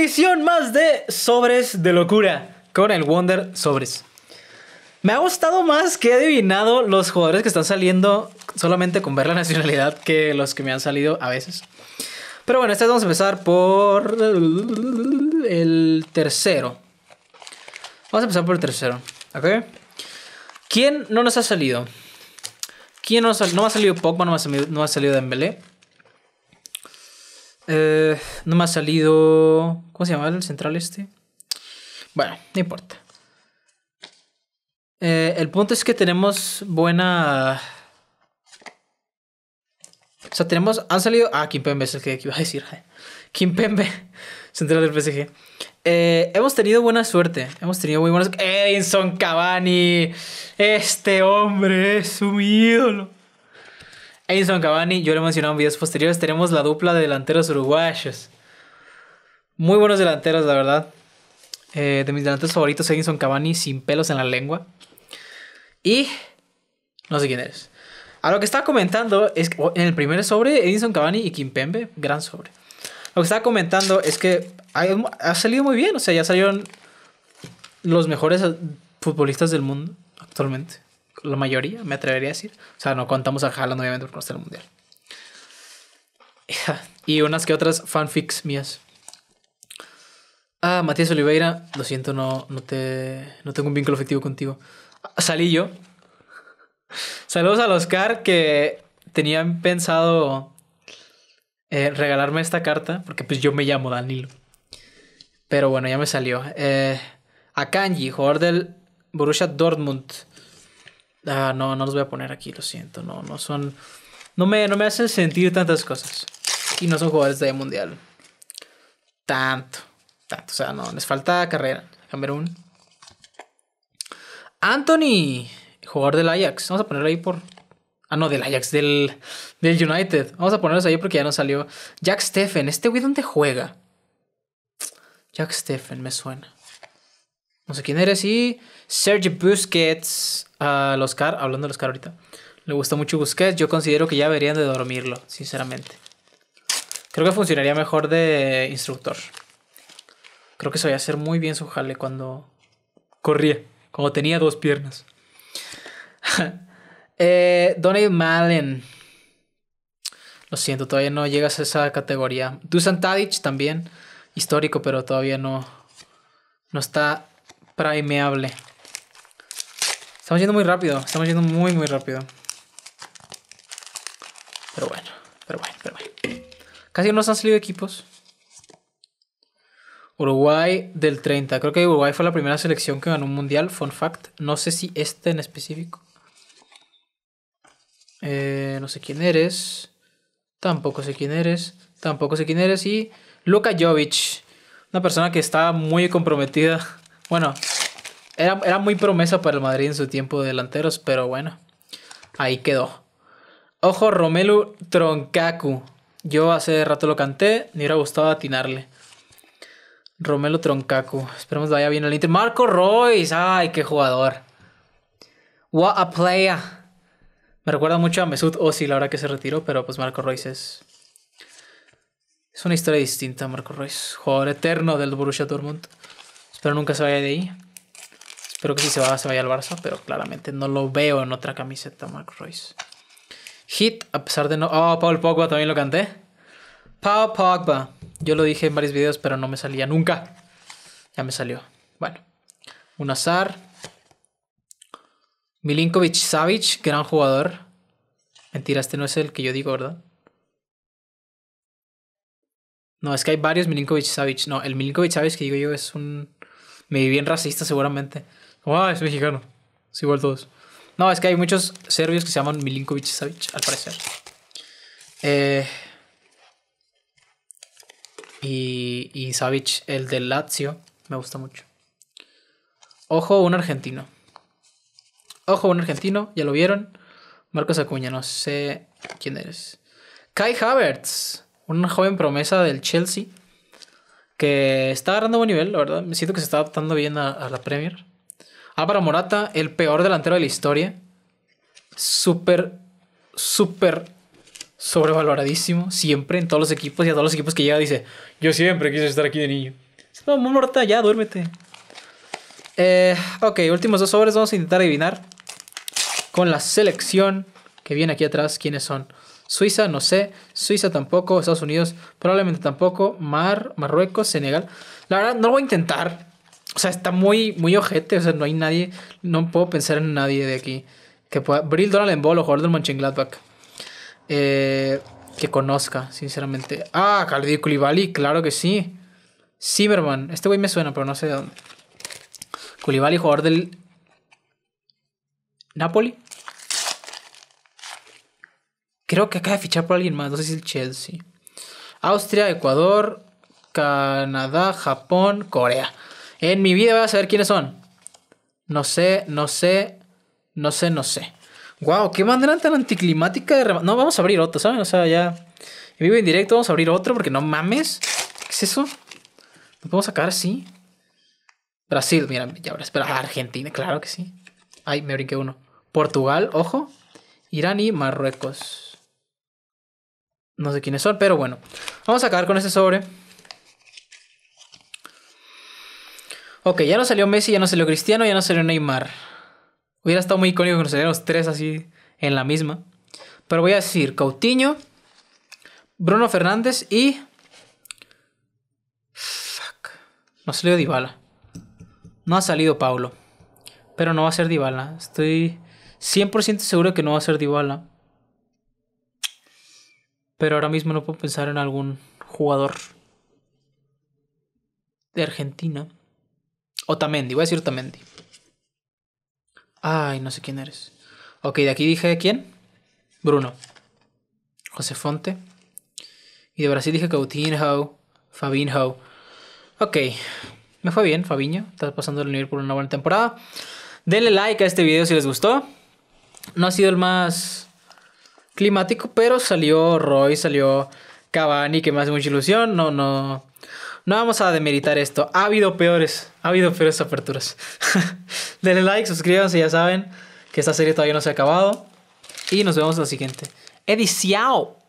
edición más de Sobres de Locura con el Wonder Sobres. Me ha gustado más que he adivinado los jugadores que están saliendo solamente con ver la nacionalidad que los que me han salido a veces. Pero bueno, este vamos a empezar por el tercero. Vamos a empezar por el tercero, ¿ok? ¿Quién no nos ha salido? ¿Quién no, ha salido? no ha salido no ha salido, de ha eh, no me ha salido. ¿Cómo se llama el central este? Bueno, no importa. Eh, el punto es que tenemos buena. O sea, tenemos. Han salido. Ah, Kim Pembe, es el que, iba a decir. Kim Pembe, central del PSG. Eh, hemos tenido buena suerte. Hemos tenido muy buenas. Edinson Cavani. Este hombre es un ídolo. Edison Cavani, yo lo he mencionado en videos posteriores, tenemos la dupla de delanteros uruguayos. Muy buenos delanteros, la verdad. Eh, de mis delanteros favoritos, Edison Cavani, sin pelos en la lengua. Y no sé quién eres. A lo que estaba comentando es oh, en el primer sobre, Edison Cavani y Kimpembe, gran sobre. Lo que estaba comentando es que ha salido muy bien, o sea, ya salieron los mejores futbolistas del mundo actualmente la mayoría, me atrevería a decir. O sea, no contamos a Haaland, obviamente, porque no el mundial. y unas que otras fanfics mías. Ah, Matías Oliveira, lo siento, no, no, te, no tengo un vínculo efectivo contigo. Salí yo. Saludos al Oscar que tenían pensado eh, regalarme esta carta, porque pues yo me llamo Danilo. Pero bueno, ya me salió. a eh, Akanji, jugador del Borussia Dortmund, Ah, no, no los voy a poner aquí, lo siento. No, no son. No me, no me hacen sentir tantas cosas. Y no son jugadores de mundial. Tanto. Tanto. O sea, no, les falta carrera. Camerún. Anthony, jugador del Ajax. Vamos a ponerlo ahí por. Ah, no, del Ajax, del, del United. Vamos a ponerlos ahí porque ya no salió. Jack Steffen, ¿este güey dónde juega? Jack Stephen, me suena no sé quién eres. Y Serge Busquets, al ah, Oscar, hablando del Oscar ahorita, le gusta mucho Busquets. Yo considero que ya deberían de dormirlo, sinceramente. Creo que funcionaría mejor de instructor. Creo que a hacer muy bien su jale cuando corría, cuando tenía dos piernas. eh, Donny Malen. Lo siento, todavía no llegas a esa categoría. Dusan Tadic también, histórico, pero todavía no, no está hable Estamos yendo muy rápido, estamos yendo muy, muy rápido. Pero bueno, pero bueno, pero bueno. Casi no nos han salido equipos. Uruguay del 30. Creo que Uruguay fue la primera selección que ganó un mundial. Fun fact. No sé si este en específico. Eh, no sé quién eres. Tampoco sé quién eres. Tampoco sé quién eres. Y Luka Jovic. Una persona que está muy comprometida bueno, era, era muy promesa para el Madrid en su tiempo de delanteros, pero bueno, ahí quedó. Ojo, Romelu Troncacu. Yo hace rato lo canté, me hubiera gustado atinarle. Romelu Troncacu. Esperemos vaya bien el Inter. Marco Royce. Ay, qué jugador. What a player. Me recuerda mucho a Mesut la hora que se retiró, pero pues Marco Royce es... Es una historia distinta, Marco Royce. Jugador eterno del Borussia Dortmund. Espero nunca se vaya de ahí. Espero que si se va, se vaya al Barça, pero claramente no lo veo en otra camiseta, Mark Royce. Hit, a pesar de no. Oh, Paul Pogba también lo canté. Paul Pogba. Yo lo dije en varios videos, pero no me salía nunca. Ya me salió. Bueno, un azar. Milinkovic Savic, gran jugador. Mentira, este no es el que yo digo, ¿verdad? No, es que hay varios Milinkovic Savic. No, el Milinkovic Savic que digo yo es un me vi bien racista seguramente. Ah, es mexicano. Es igual todos. No, es que hay muchos serbios que se llaman Milinkovic Savic, al parecer. Eh, y, y Savic, el del Lazio, me gusta mucho. Ojo, un argentino. Ojo, un argentino, ya lo vieron. Marcos Acuña, no sé quién eres. Kai Havertz, una joven promesa del Chelsea que está agarrando buen nivel, la verdad. Me siento que se está adaptando bien a, la Premier. Álvaro Morata, el peor delantero de la historia. Súper, súper sobrevaloradísimo. Siempre en todos los equipos y a todos los equipos que llega dice, yo siempre quise estar aquí de niño. No, Morata, ya, duérmete. Eh, ok, últimos dos sobres. Vamos a intentar adivinar con la selección que viene aquí atrás quiénes son. Suiza, no sé. Suiza tampoco. Estados Unidos, probablemente tampoco. Mar, Marruecos, Senegal. La verdad, no lo voy a intentar. O sea, está muy, muy ojete. O sea, no hay nadie. No puedo pensar en nadie de aquí. Que pueda. Brill Donald en bolo, jugador del Mönchengladbach. Eh, que conozca, sinceramente. Ah, y Koulibaly, claro que sí. Zimmerman. Este güey me suena, pero no sé de dónde. Koulibaly, jugador del. Napoli. Creo que acaba de fichar por alguien más, no sé si el Chelsea. Austria, Ecuador, Canadá, Japón, Corea. En mi vida voy a saber quiénes son. No sé, no sé, no sé, no sé. Wow, qué manera tan anticlimática de No, vamos a abrir otro, ¿saben? O sea, ya. En vivo en directo vamos a abrir otro porque no mames. ¿Qué es eso? nos podemos sacar sí Brasil, mira, ya habrá. Espera, Argentina, claro que sí. Ay, me brinqué uno. Portugal, ojo. Irán y Marruecos. No sé quiénes son, pero bueno. Vamos a acabar con este sobre. Ok, ya no salió Messi, ya no salió Cristiano, ya no salió Neymar. Hubiera estado muy icónico que nos salieran los tres así en la misma. Pero voy a decir Cautiño, Bruno Fernández y... Fuck. No salió Dybala. No ha salido Paulo. Pero no va a ser Dybala. Estoy 100% seguro que no va a ser Dybala. Pero ahora mismo no puedo pensar en algún jugador de Argentina. Otamendi, voy a decir Otamendi. Ay, no sé quién eres. Ok, de aquí dije quién. Bruno. José Fonte. Y de Brasil dije Coutinho, Fabinho. Ok, me fue bien, Fabinho. Estás pasando el nivel por una buena temporada. Denle like a este video si les gustó. No ha sido el más climático, pero salió Roy, salió Cavani, que me hace mucha ilusión. No, no. No vamos a demeritar esto. Ha habido peores. Ha habido peores aperturas. Denle like, suscríbanse, ya saben que esta serie todavía no se ha acabado. Y nos vemos en la siguiente. Ediciao.